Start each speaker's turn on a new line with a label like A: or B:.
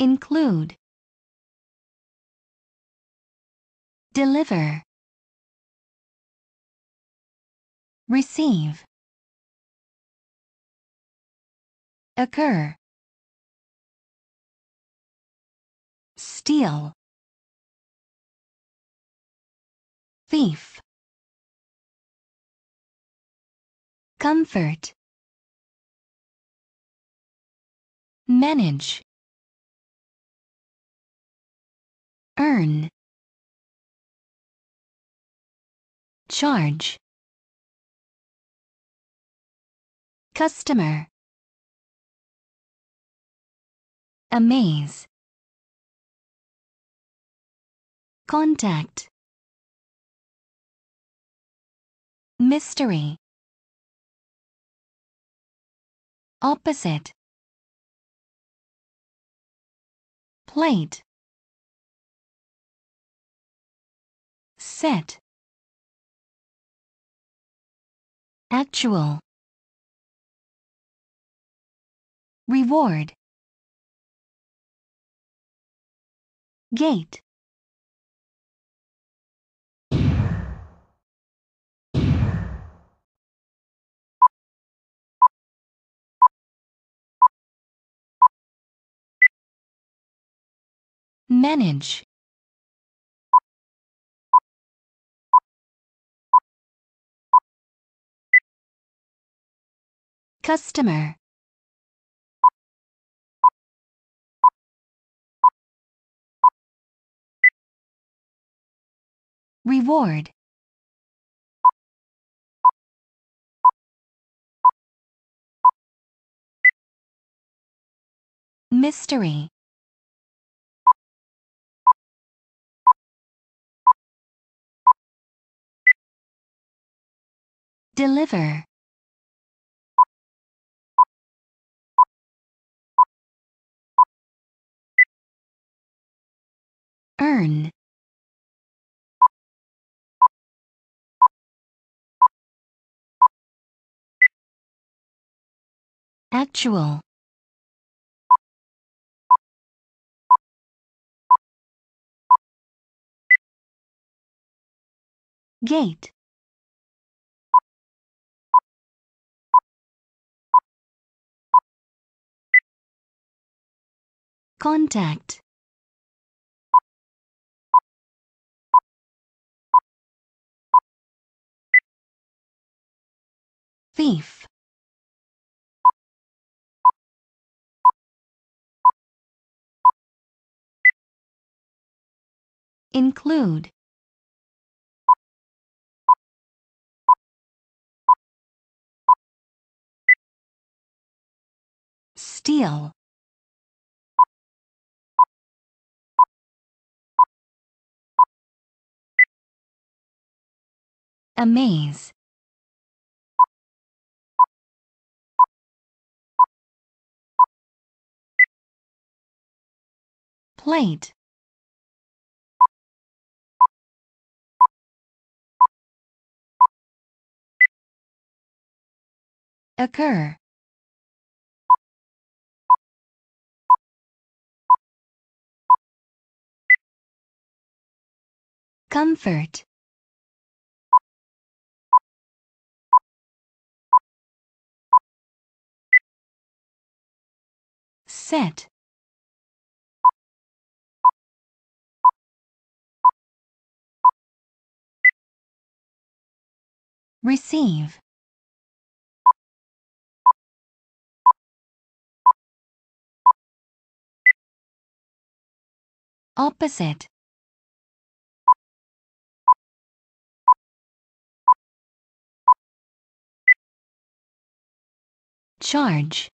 A: Include. Deliver. Receive. Occur. Steal. Thief. Comfort. Manage. earn charge customer amaze contact mystery opposite plate set actual reward gate manage Customer Reward Mystery Deliver Earn. Actual. Gate. Contact. thief include steal amaze plate occur comfort set Receive Opposite Charge